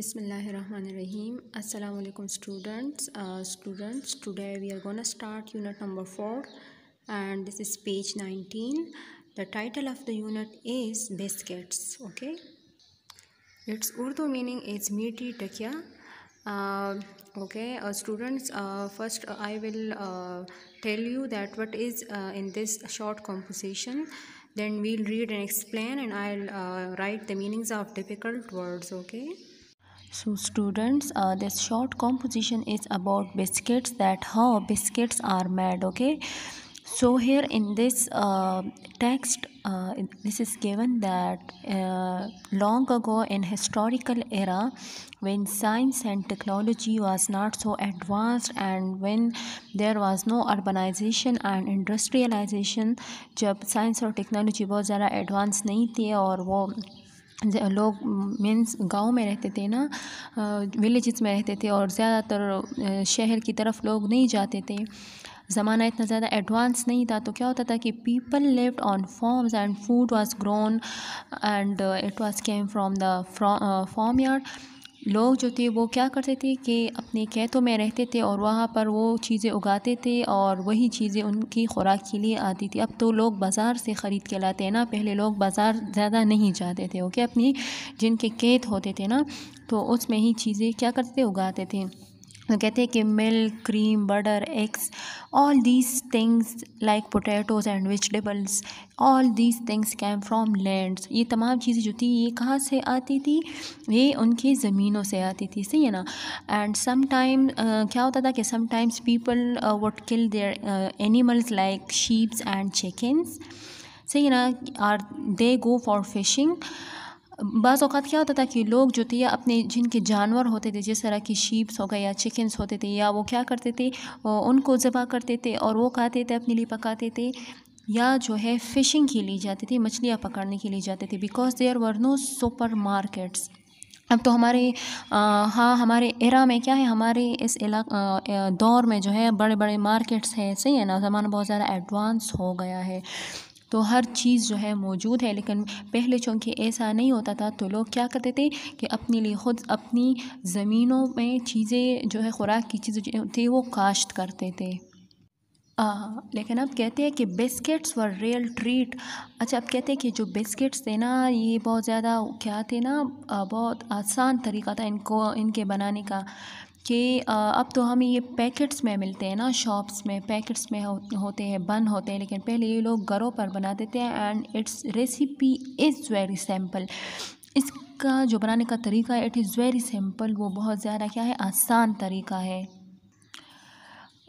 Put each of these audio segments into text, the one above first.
Bismillahirrahmanirrahim. Assalamu alaikum students. Uh, students, today we are gonna start unit number 4 and this is page 19. The title of the unit is biscuits, okay? Its Urdu meaning is meaty takia. Uh, okay, uh, students, uh, first uh, I will uh, tell you that what is in this short composition then we'll read and explain and I'll write the meanings of difficult words okay so students, uh, this short composition is about biscuits that how biscuits are made. Okay. So here in this uh, text, uh, this is given that uh, long ago in historical era, when science and technology was not so advanced and when there was no urbanization and industrialization, जब science और technology बहुत ज़्यादा advanced नहीं थे और वो लोग means गाँव में रहते थे ना विलेजेस में रहते थे और ज़्यादातर शहर की तरफ लोग नहीं जाते थे ज़माना इतना ज़्यादा एडवांस नहीं था तो क्या होता था कि people lived on farms and food was grown and it was came from the farmyard लोग जो थे वो क्या करते थे कि अपने खेतों में रहते थे और वहाँ पर वो चीज़ें उगाते थे और वही चीज़ें उनकी खुराक के लिए आती थी अब तो लोग बाज़ार से ख़रीद के लाते हैं ना पहले लोग बाज़ार ज़्यादा नहीं जाते थे ओके अपनी जिनके खेत होते थे ना तो उसमें ही चीज़ें क्या करते थे उगाते थे तो कहते हैं कि milk cream butter eggs all these things like potatoes and vegetables all these things came from lands ये तमाम चीज़ें जो थी ये कहाँ से आती थी ये उनकी ज़मीनों से आती थी सही है ना एंड सम क्या होता था कि sometimes people would kill their animals like sheeps and chicken सही है ना or they go for fishing बाज़ अवत क्या होता था कि लोग जो थे अपने जिनके जानवर होते थे जिस तरह की शीप्स हो गए या चिकन्स होते थे या वो क्या करते थे उनको ज़बा करते थे और वो खाते थे अपने लिए पकाते थे या जो है फ़िशिंग के लिए जाते थे मछलियाँ पकड़ने के लिए जाते थे because there were no supermarkets अब तो हमारे आ, हाँ हमारे एरा में क्या है हमारे इस इलाका दौर में जो है बड़े बड़े मार्केट्स हैं सही है ना ज़माना बहुत ज़्यादा एडवांस हो गया है तो हर चीज़ जो है मौजूद है लेकिन पहले चूँकि ऐसा नहीं होता था तो लोग क्या करते थे कि अपने लिए ख़ुद अपनी ज़मीनों में चीज़ें जो है ख़ुराक की चीज़ें थी वो काश्त करते थे आ, लेकिन अब कहते हैं कि बिस्किट्स वर रियल ट्रीट अच्छा अब कहते हैं कि जो बिस्किट्स थे ना ये बहुत ज़्यादा क्या थे ना बहुत आसान तरीका था इनको इनके बनाने का कि अब तो हमें ये पैकेट्स में मिलते हैं ना शॉप्स में पैकेट्स में हो, होते हैं बन होते हैं लेकिन पहले ये लोग घरों पर बना देते हैं and its recipe is very simple इसका जो बनाने का तरीका है इट इज़ वेरी सिंपल वो बहुत ज़्यादा क्या है आसान तरीका है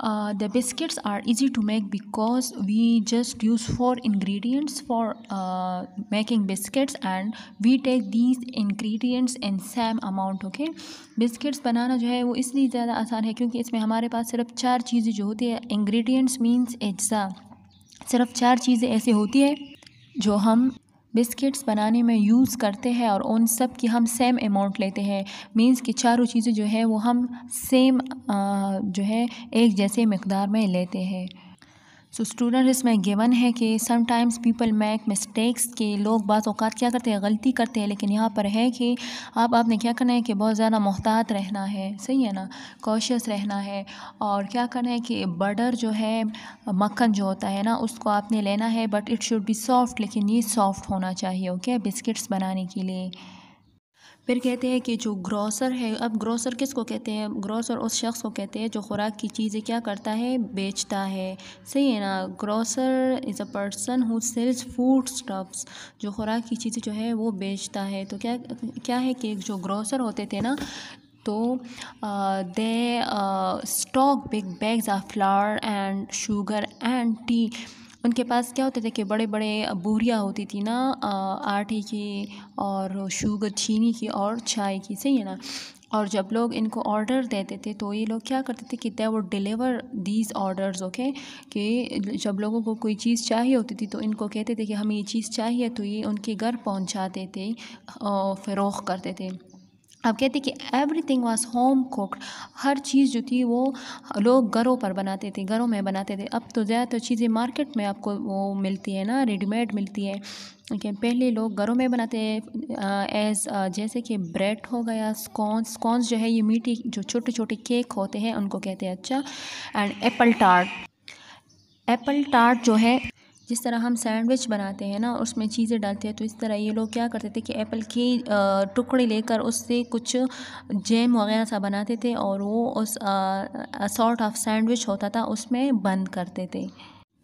uh, the biscuits are easy to make because we just use four ingredients for uh, making biscuits and we take these ingredients in same amount okay biscuits banana jo hai wo isliye zyada aasan hai kyunki isme hamare paas sirf char cheeze jo hoti hai ingredients means अज्जा sirf char cheeze aise hoti hai जो हम biscuits बनाने में use करते हैं और उन सब की हम सेम अमाउंट लेते हैं मींस कि चारों चीज़ें जो है वो हम सेम जो है एक जैसे मकदार में लेते हैं सो स्टूडेंट इसमें गिवन है कि समटाइम्स पीपल मेक मिस्टेक्स के लोग बात अवत क्या करते हैं गलती करते हैं लेकिन यहाँ पर है कि आप आपने क्या करना है कि बहुत ज़्यादा मोहतात रहना है सही है ना कॉशियस रहना है और क्या करना है कि बटर जो है मक्खन जो होता है ना उसको आपने लेना है but it should be soft लेकिन ये सॉफ्ट होना चाहिए ओके बिस्किट्स बनाने के लिए फिर कहते हैं कि जो ग्रॉसर है अब ग्रॉसर किस को कहते हैं ग्रॉसर उस शख्स को कहते हैं जो खुराक की चीज़ें क्या करता है बेचता है सही है ना grocer is a person who sells food stuffs जो खुराक की चीज़ें जो है वो बेचता है तो क्या क्या है कि जो ग्रॉसर होते थे ना तो they stock big bags of flour and sugar and tea उनके पास क्या होते थे कि बड़े बड़े बोरियाँ होती थी ना आटे की और शुगर चीनी की और चाय की सही है ना और जब लोग इनको ऑर्डर देते थे तो ये लोग क्या करते थे कि दे वो डिलीवर दीज ऑर्डर्स ओके कि जब लोगों को कोई चीज़ चाहिए होती थी तो इनको कहते थे कि हमें ये चीज़ चाहिए तो ये उनके घर पहुंचाते थे फ़रोख करते थे अब कहते कि एवरीथिंग वाज होम कुकड हर चीज़ जो थी वो लोग घरों पर बनाते थे घरों में बनाते थे अब तो ज़्यादातर तो चीज़ें मार्केट में आपको वो मिलती है ना रेडीमेड मिलती है कि पहले लोग घरों में बनाते हैं एज जैसे कि ब्रेड हो गया स्कॉन्स स्कॉन्स जो है ये मीठी जो छोटे छोटे केक होते हैं उनको कहते हैं अच्छा and apple tart apple tart जो है जिस तरह हम सैंडविच बनाते हैं ना उसमें चीज़ें डालते हैं तो इस तरह ये लोग क्या करते थे कि एप्पल के टुकड़े लेकर उससे कुछ जैम वगैरह सा बनाते थे और वो उस सॉर्ट ऑफ सैंडविच होता था उसमें बंद करते थे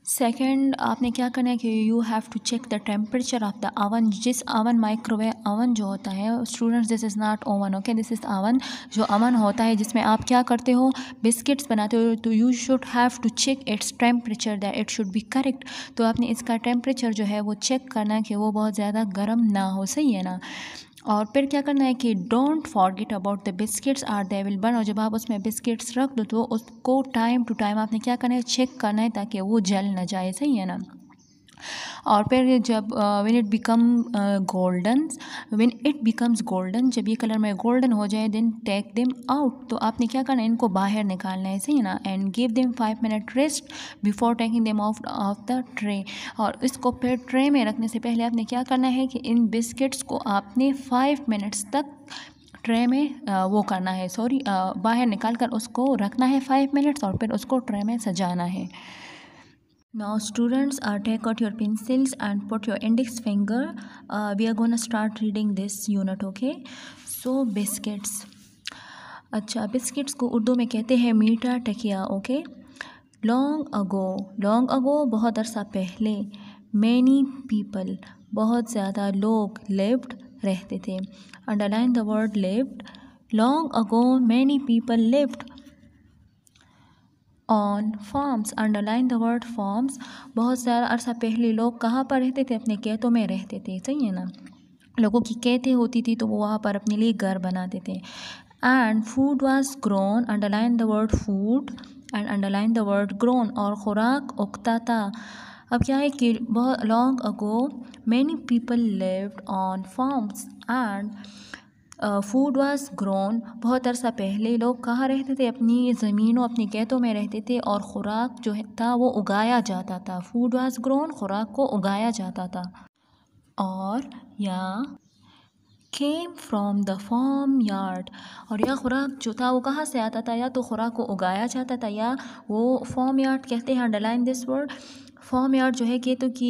सेकेंड आपने क्या करना है कि you have to check the temperature of the oven जिस अवन माइक्रोवेव अवन जो होता है students this is not oven okay this is oven जो अवन होता है जिसमें आप क्या करते हो बिस्किट्स बनाते हो तो you should have to check its temperature that it should be correct तो आपने इसका टेम्परेचर जो है वो चेक करना है कि वो बहुत ज़्यादा गर्म ना हो सही है ना और फिर क्या करना है कि don't forget about the biscuits or they will burn और जब आप उसमें बिस्किट्स रख दो तो उसको टाइम टू टाइम आपने क्या करना है चेक करना है ताकि वो जल ना जाए सही है ना और फिर जब when it become golden when it becomes golden जब ये कलर में गोल्डन हो जाए देन टेक देम आउट तो आपने क्या करना है इनको बाहर निकालना है सही ना and give them five minute rest before taking them off off the tray और इसको फिर ट्रे में रखने से पहले आपने क्या करना है कि इन बिस्किट्स को आपने फाइव मिनट्स तक ट्रे में वो करना है सॉरी बाहर निकाल कर उसको रखना है फाइव मिनट्स और फिर उसको ट्रे में सजाना है Now students uh, take out your pencils and put your index finger. Uh, we are going to start reading this unit okay. So biscuits. acha biscuits ko urdu mein kehte hain meetha takiya okay long ago long ago bahut arsa pehle many people bahut zyada log lived rehte the underline the word lived long ago many people lived on farms underline the word farms बहुत सारा अरसा पहले लोग कहाँ पर रहते थे अपने खेतों में रहते थे सही है ना लोगों की कैते होती थी तो वो वहाँ पर अपने लिए घर बनाते थे and food was grown underline the word food and underline the word grown और ख़ुराक उगता था अब क्या है कि बहुत long ago many people lived on farms and food was grown बहुत अरसा पहले लोग कहाँ रहते थे अपनी ज़मीनों अपनी कैतों में रहते थे और ख़ुराक जो था वो उगाया जाता था फूड वाज ग्रोन ख़ुराक को उगाया जाता था और या came from the farmyard और यह या खुराक जो था वो कहाँ से आता था या तो खुराक को उगाया जाता था या वो फॉर्म यार्ड कहते हैं underline this word farmyard जो है केतु की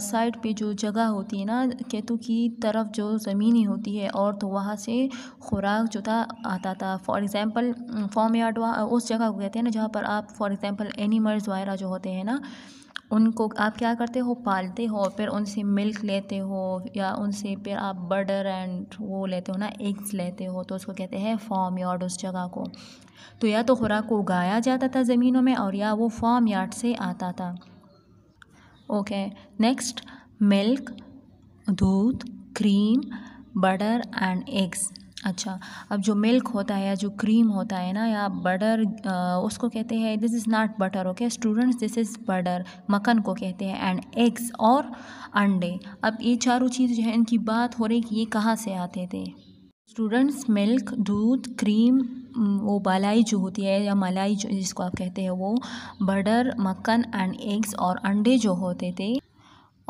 साइड पे जो जगह होती है ना केतु की तरफ जो ज़मीनी होती है और तो वहाँ से खुराक जो था आता था फॉर एग्ज़ाम्पल फॉर्म यार्ड उस जगह को कहते हैं ना जहाँ पर आप फॉर एग्ज़ाम्पल एनिमल्स वगैरह जो होते हैं ना उनको आप क्या करते हो पालते हो फिर उनसे मिल्क लेते हो या उनसे फिर आप बर्डर एंड वो लेते हो ना एग्स लेते हो तो उसको कहते हैं फार्म यार्ड उस जगह को तो या तो खुराक को उगाया जाता था ज़मीनों में और या वो फार्म यार्ड से आता था ओके नेक्स्ट मिल्क दूध क्रीम बटर एंड एग्स अच्छा अब जो मिल्क होता है या जो क्रीम होता है ना या बटर उसको कहते हैं this is not butter okay students this is butter मक्खन को कहते हैं एंड एग्स और अंडे अब ये चारों चीज़ जो है इनकी बात हो रही कि ये कहाँ से आते थे स्टूडेंट्स मिल्क दूध क्रीम वो बालाई जो होती है या मलाई जो जिसको आप कहते हैं वो बटर मक्खन एंड एग्स और अंडे जो होते थे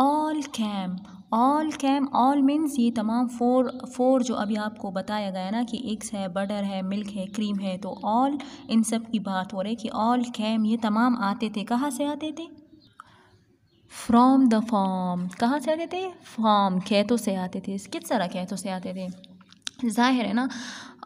all came all came all means ये तमाम फोर फोर जो अभी आपको बताया गया ना कि एग्स है बटर है मिल्क है क्रीम है तो ऑल इन सब की बात हो रही है कि ऑल कैम ये तमाम आते थे कहाँ से आते थे फ्राम द फॉर्म कहाँ से आते थे फॉर्म खेतों से आते थे किस तरह खेतों से आते थे ज़ाहिर है ना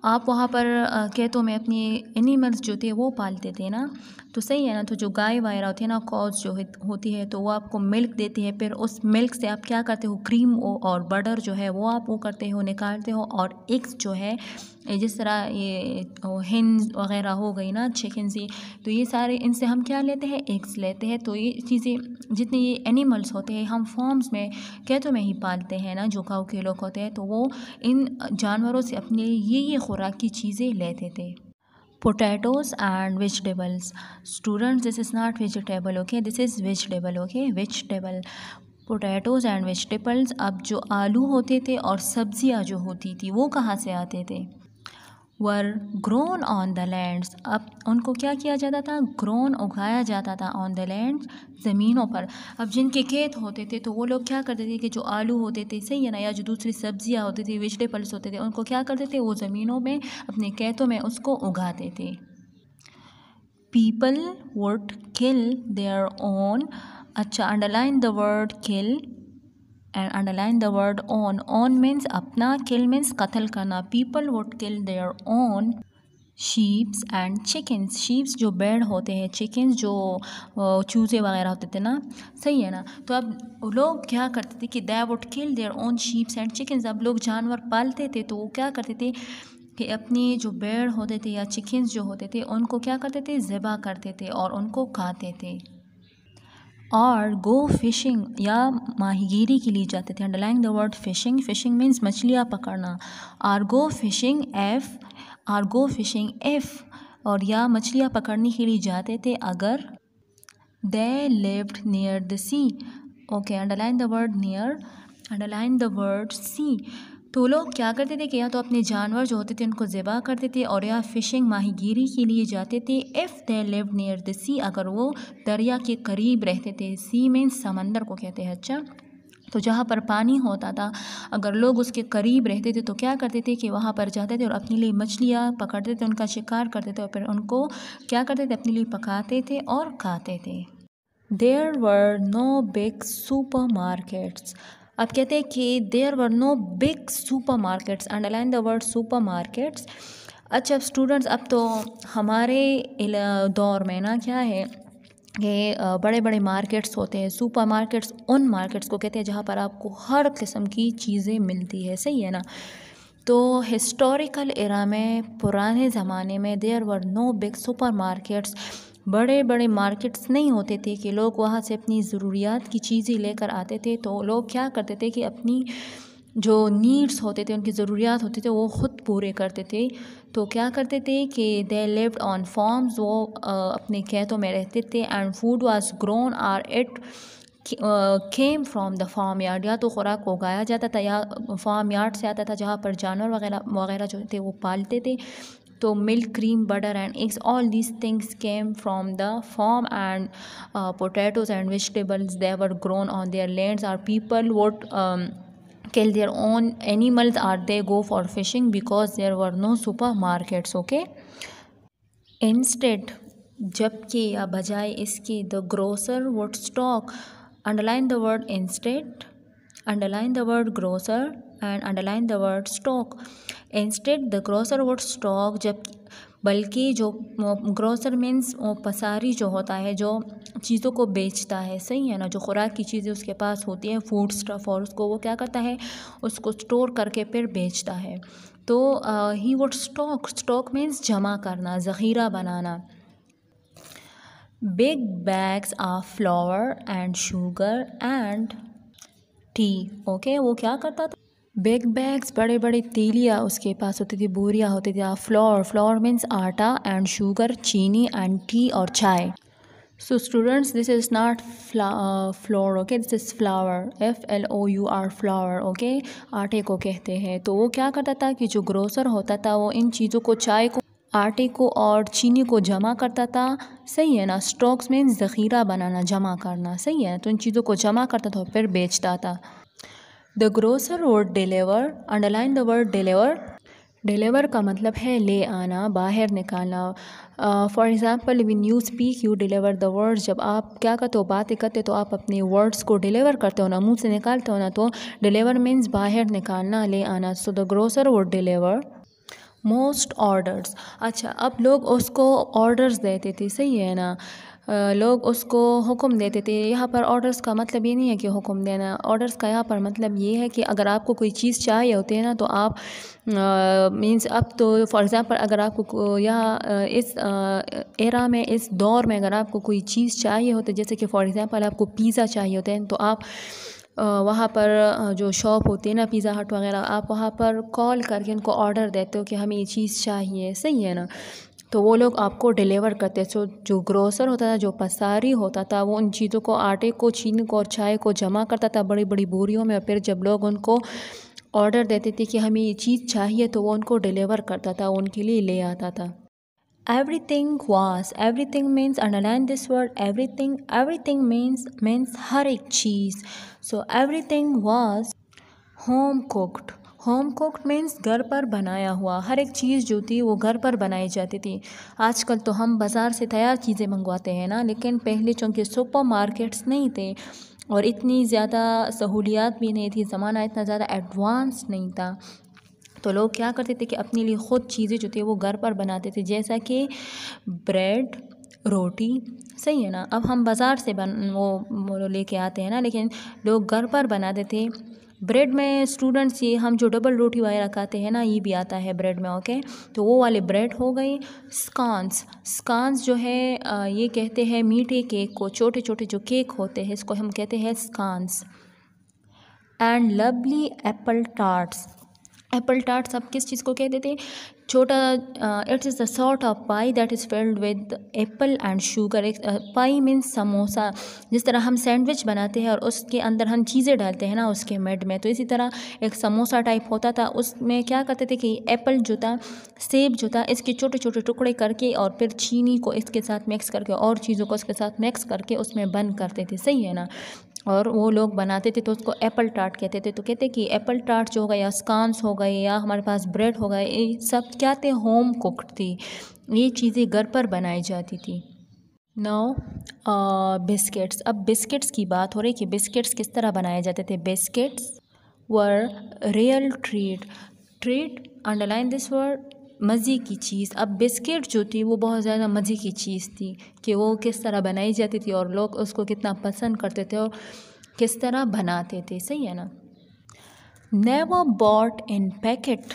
आप वहाँ पर खेतों में अपनी एनिमल्स जो थे वो पालते थे ना तो सही है ना तो जो गाय वगैरह होती है ना कॉज जो होती है तो वो आपको मिल्क देती है फिर उस मिल्क से आप क्या करते हो क्रीम और बटर जो है वो आप वो करते हो निकालते हो और एग्स जो है जिस तरह ये हिन्स वगैरह हो गई ना चिकन सी तो ये सारे इनसे हम क्या लेते हैं एग्स लेते हैं तो ये चीज़ें जितने ये एनिमल्स होते हैं हम फॉर्म्स में कैदों में ही पालते हैं ना जो गाँव के लोग होते हैं तो वो इन जानवरों से अपने ये ये खुराक की चीज़ें लेते थे potatoes and vegetables students this is not vegetable okay this is vegetable okay vegetable potatoes and vegetables अब जो आलू होते थे और सब्ज़ियाँ जो होती थी वो कहाँ से आते थे were grown on the lands अब उनको क्या किया जाता था ग्रोन उगाया जाता था ऑन द लैंड ज़मीनों पर अब जिनके खेत होते थे तो वो लोग क्या करते थे कि जो आलू होते थे सही है ना या जो दूसरी सब्जियां होती थी वेजिटेबल्स होते थे उनको क्या करते थे वो ज़मीनों में अपने खेतों में उसको उगाते थे people would kill their own अच्छा underline the word kill and underline the word own own means अपना किल मीन्स कत्ल करना people would kill their own sheeps and chickens sheeps जो बेड होते हैं चिकन्स जो चूज़े वगैरह होते थे ना सही है ना तो अब लोग क्या करते थे कि they would kill their own sheeps and chickens अब लोग जानवर पालते थे तो वो क्या करते थे कि अपने जो बेड़ होते थे या चिकन्स जो होते थे उनको क्या करते थे ज़िबा करते थे और उनको खाते थे और गो फिशिंग या माहीगीरी के लिए जाते थे underlining the word fishing fishing means मछलियाँ पकड़ना or go fishing F or go fishing F और या मछलियाँ पकड़ने के लिए जाते थे अगर they lived near the sea okay underline the word near underline the word sea तो लोग क्या करते थे कि या तो अपने जानवर जो होते थे उनको ज़िबा करते थे और या फ़िशिंग माहीगीरी के लिए जाते थे if they live near the sea अगर वो दरिया के करीब रहते थे सी मीन समंदर को कहते हैं अच्छा तो जहाँ पर पानी होता था अगर लोग उसके करीब रहते थे तो क्या करते थे कि वहाँ पर जाते थे और अपने लिए मछलियाँ पकड़ते थे उनका शिकार करते थे और फिर उनको क्या करते थे अपने लिए पकाते थे और खाते थे there were no big supermarkets अब कहते हैं कि there were no big supermarkets underline the word supermarkets अच्छा अब स्टूडेंट्स अब तो हमारे दौर में ना क्या है ये बड़े बड़े मार्केट्स होते हैं सुपर मार्केट्स उन मार्केट्स को कहते हैं जहाँ पर आपको हर किस्म की चीज़ें मिलती है सही है ना तो हिस्टोरिकल एरा में पुराने ज़माने में there were no big supermarkets बड़े बड़े मार्केट्स नहीं होते थे कि लोग वहाँ से अपनी ज़रूरियात की चीज़ें लेकर आते थे तो लोग क्या करते थे कि अपनी जो नीड्स होते थे उनकी ज़रूरियात होते थे वो ख़ुद पूरे करते थे तो क्या करते थे कि दे लिव्ड ऑन फॉर्म्स वो अपने खेतों में रहते थे and food was grown or it came from the farmyard या तो खुराक को उगाया जाता था या फार्म यार्ड से आता था जहाँ पर जानवर वगैरह वगैरह जो थे वो पालते थे so milk cream butter and eggs all these things came from the farm and uh, potatoes and vegetables they were grown on their lands our people would um, kill their own animals or they go for fishing because there were no supermarkets okay instead जबकि या बजाय iski, the grocer would stock underline the word instead underline the word grocer and underline the word stock. Instead the grocer would stock जब बल्कि जो grocer means पसारी जो होता है जो चीज़ों को बेचता है सही है ना जो खुराक की चीज़ें उसके पास होती हैं फूड स्टफ़ और उसको वो क्या करता है उसको स्टोर करके फिर बेचता है तो ही वुड स्टॉक स्टॉक मीन्स जमा करना ज़ख़ीरा बनाना big bags of flour and sugar and tea okay वो क्या करता था बिग बैग्स बड़े बड़े तीलियाँ उसके पास होती थी बोरियाँ होती थी फ्लोर फ्लोर मीन्स आटा एंड शुगर चीनी एंड टी और चाय so students this is not floor okay this is flour F L O U R flour okay आटे को कहते हैं तो वो क्या करता था कि जो ग्रोसर होता था वो इन चीज़ों को चाय को आटे को और चीनी को जमा करता था सही है ना स्टॉक्स में ज़ख़ीरा बनाना जमा करना सही है तो इन चीज़ों को जमा करता था फिर बेचता था the grocer would deliver underline the word deliver deliver का मतलब है ले आना बाहर निकालना for example when you speak you deliver the words जब आप क्या करते हो बातें करते हो तो आप अपने वर्ड्स को डिलीवर करते हो ना मुँह से निकालते हो ना तो डिलीवर मीन्स बाहर निकालना ले आना so the grocer would deliver most orders अच्छा अब लोग उसको ऑर्डर्स देते थे सही है ना लोग उसको हुक्म देते थे यहाँ पर ऑर्डर्स का मतलब ये नहीं है कि हुक्म देना ऑर्डर्स का यहाँ पर मतलब ये है कि अगर आपको कोई चीज़ चाहिए होती है ना तो आप मींस अब तो फॉर एग्ज़ाम्पल अगर आपको यहाँ इस एरा में इस दौर में अगर आपको कोई चीज़ चाहिए होती है जैसे कि फॉर एग्ज़ाम्पल आपको पिज़्ज़ा चाहिए होते हैं तो आप वहाँ पर जो शॉप होती है ना पिज़्ज़ा हट वगैरह आप वहाँ पर कॉल करके उनको ऑर्डर देते हो कि हमें ये चीज़ चाहिए सही है ना तो वो लोग आपको डिलीवर करते सो जो ग्रोसर होता था जो पसारी होता था वो उन चीज़ों को आटे को छीन को और चाय को जमा करता था बड़ी बड़ी बोरियों में और फिर जब लोग उनको ऑर्डर देते थे कि हमें ये चीज़ चाहिए तो वो उनको डिलीवर करता था उनके लिए ले आता था everything was everything means underline this word everything everything means means हर एक चीज़ so everything was home cooked home cook means घर पर बनाया हुआ हर एक चीज़ जो थी वो घर पर बनाई जाती थी आजकल तो हम बाज़ार से तैयार चीज़ें मंगवाते हैं ना लेकिन पहले चूँकि सुपर मार्केट्स नहीं थे और इतनी ज़्यादा सहूलियात भी नहीं थी ज़माना इतना ज़्यादा एडवांस नहीं था तो लोग क्या करते थे कि अपने लिए ख़ुद चीज़ें जो थी वो घर पर बनाते थे जैसा कि ब्रेड रोटी सही है ना अब हम बाज़ार से बन वो, वो लेके आते हैं ना लेकिन लोग घर पर बनाते थे ब्रेड में स्टूडेंट्स ये हम जो डबल रोटी वगैरह खाते हैं ना ये भी आता है ब्रेड में ओके तो वो वाले ब्रेड हो गए स्कॉन्स स्कॉन्स जो है ये कहते हैं मीठे केक को छोटे छोटे जो केक होते हैं इसको हम कहते हैं scones and lovely apple tarts apple tart आप किस चीज़ को कह देते हैं छोटा it's is the sort of pie that is filled with apple and sugar pie means samosa जिस तरह हम सैंडविच बनाते हैं और उसके अंदर हम चीज़ें डालते हैं ना उसके मेड में तो इसी तरह एक समोसा टाइप होता था उसमें क्या करते थे कि एप्पल जो था सेब जो था इसके छोटे छोटे टुकड़े करके और फिर चीनी को इसके साथ मिक्स करके और चीज़ों को उसके साथ मिक्स करके उसमें बंद करते थे सही है ना और वो लोग बनाते थे तो उसको एप्पल टार्ट कहते थे तो कहते कि एप्पल टार्ट जो हो गया स्कॉन्स हो गए या हमारे पास ब्रेड हो गए ये सब क्या थे होम कुकड थी ये चीज़ें घर पर बनाई जाती थी नौ बिस्किट्स uh, अब बिस्किट्स की बात हो रही कि बिस्किट्स किस तरह बनाए जाते थे biscuits were real treat treat underline this word मज़े की चीज़ अब बिस्किट जो थी वो बहुत ज़्यादा मज़े की चीज़ थी कि वो किस तरह बनाई जाती थी और लोग उसको कितना पसंद करते थे और किस तरह बनाते थे सही है ना नेवर बॉट इन पैकेट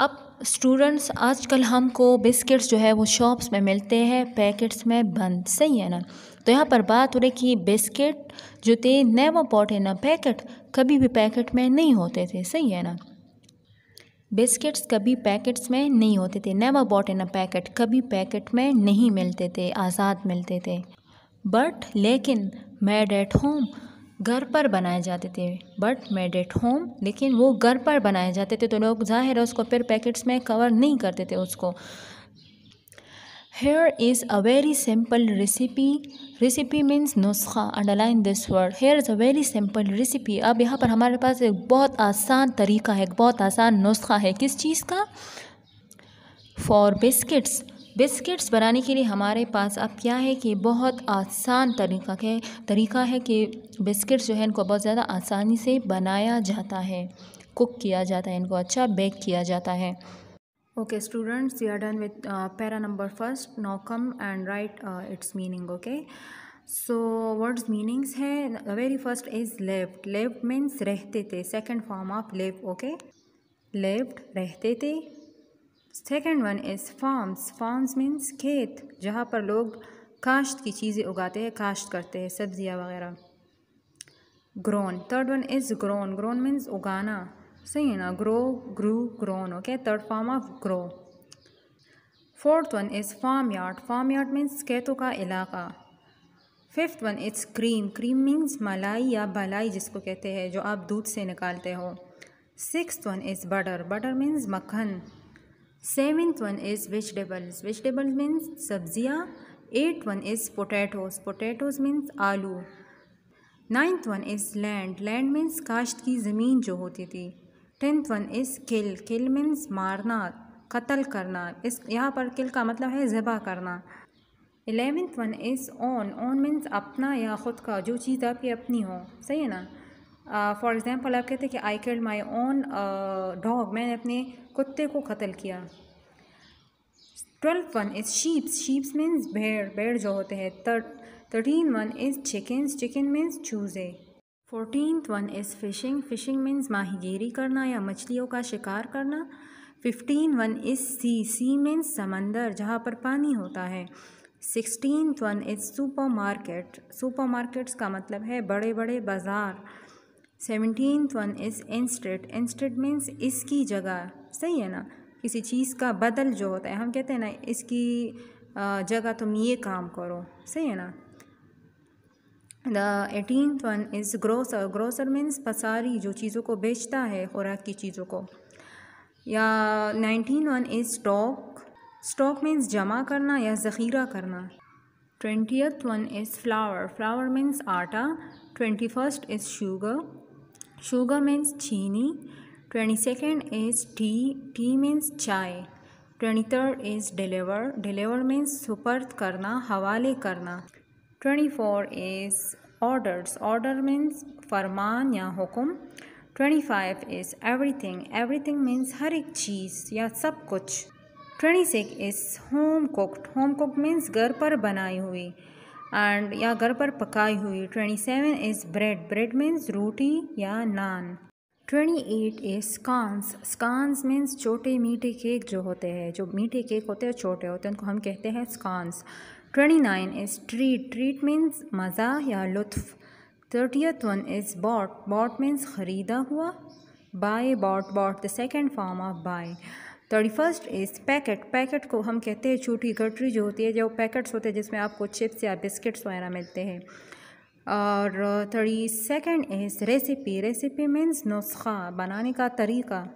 अब स्टूडेंट्स आजकल हमको बिस्किट्स जो है वो शॉप्स में मिलते हैं पैकेट्स में बंद सही है ना तो यहाँ पर बात हो रही कि बिस्किट जो थे never bought in a packet कभी भी पैकेट में नहीं होते थे सही है ना बिस्किट्स कभी पैकेट्स में नहीं होते थे never bought in a packet कभी पैकेट में नहीं मिलते थे आज़ाद मिलते थे बट लेकिन मेड एट होम घर पर बनाए जाते थे बट मेड एट होम लेकिन वो घर पर बनाए जाते थे तो लोग जाहिर है उसको फिर पैकेट्स में कवर नहीं करते थे उसको here is a very simple recipe recipe means नुस्खा underline this word here is a very simple recipe अब यहाँ पर हमारे पास एक बहुत आसान तरीका है एक बहुत आसान नुस्खा है किस चीज़ का फॉर बिस्किट्स बिस्किट्स बनाने के लिए हमारे पास अब क्या है कि बहुत आसान तरीका है तरीका है कि बिस्किट्स जो है इनको बहुत ज़्यादा आसानी से बनाया जाता है कुक किया जाता है इनको अच्छा बेक किया जाता है okay students we are done with uh, para number first now come and write uh, its meaning okay so words meanings hai the very first is lived lived means rehte the second form of live okay lived rehte the second one is farms farms means khet jahan par log काश्त ki cheeze ugate hai काश्त karte hai sabziyan wagaira grown third one is grown grown means ugana सही है ना grow grew grown okay third form of grow fourth one is farmyard farmyard means खेतों का इलाका fifth one is cream cream means मलाई या भलाई जिसको कहते हैं जो आप दूध से निकालते हो six one is butter butter means मक्खन seventh one is vegetables vegetables means सब्जियाँ eight one is potatoes potatoes means आलू ninth one is land land means काश्त की ज़मीन जो होती थी tenth one is kill kill means मारना कत्ल करना इस यहाँ पर किल का मतलब है ज़बा करना eleventh one is own own means अपना या ख़ुद का जो चीज़ आपकी अपनी हो सही है ना फॉर एग्ज़ाम्पल आप कहते हैं कि आई किल माई ओन डॉग मैंने अपने कुत्ते को कत्ल किया twelfth one is sheeps sheeps means भेड़ भेड़ जो होते हैं thirteen one is chicken chicken means चूज़े fourteenth one is fishing fishing means माहिगीरी करना या मछलियों का शिकार करना fifteen one is sea sea means समंदर जहाँ पर पानी होता है sixteen one is supermarket supermarkets का मतलब है बड़े बड़े बाज़ार seventeen one is instead instead means इसकी जगह सही है ना किसी चीज़ का बदल जो होता है हम कहते हैं ना इसकी जगह तुम ये काम करो सही है ना the eighteen one is grocer grocer means पसारी जो चीज़ों को बेचता है खुराक की चीज़ों को या nineteen one is stock stock means जमा करना या ज़ख़ीरा करना twentieth one is flour flour means आटा twenty first is sugar sugar means चीनी twenty second is tea tea means चाय twenty third is deliver deliver means सुपर्द करना हवाले करना twenty four is orders order means फरमान या हुक्म twenty five is everything everything means हर एक चीज़ या सब कुछ twenty six is home cooked home cooked means घर पर बनाई हुई एंड या घर पर पकाई हुई twenty seven is bread bread means रोटी या naan twenty eight is scones scones means छोटे मीठे केक जो होते हैं जो मीठे केक होते हैं छोटे होते हैं उनको हम कहते हैं scones twenty nine is treat treat means मज़ा या लुफ़ thirtieth one is bought bought means ख़रीदा हुआ buy bought bought the second form of buy thirty first is packet packet को हम कहते हैं छोटी कटरी जो होती है जो पैकेट्स होते हैं जिसमें आपको चिप्स या बिस्किट्स वगैरह मिलते हैं और thirty second is recipe recipe means नुस्खा बनाने का तरीका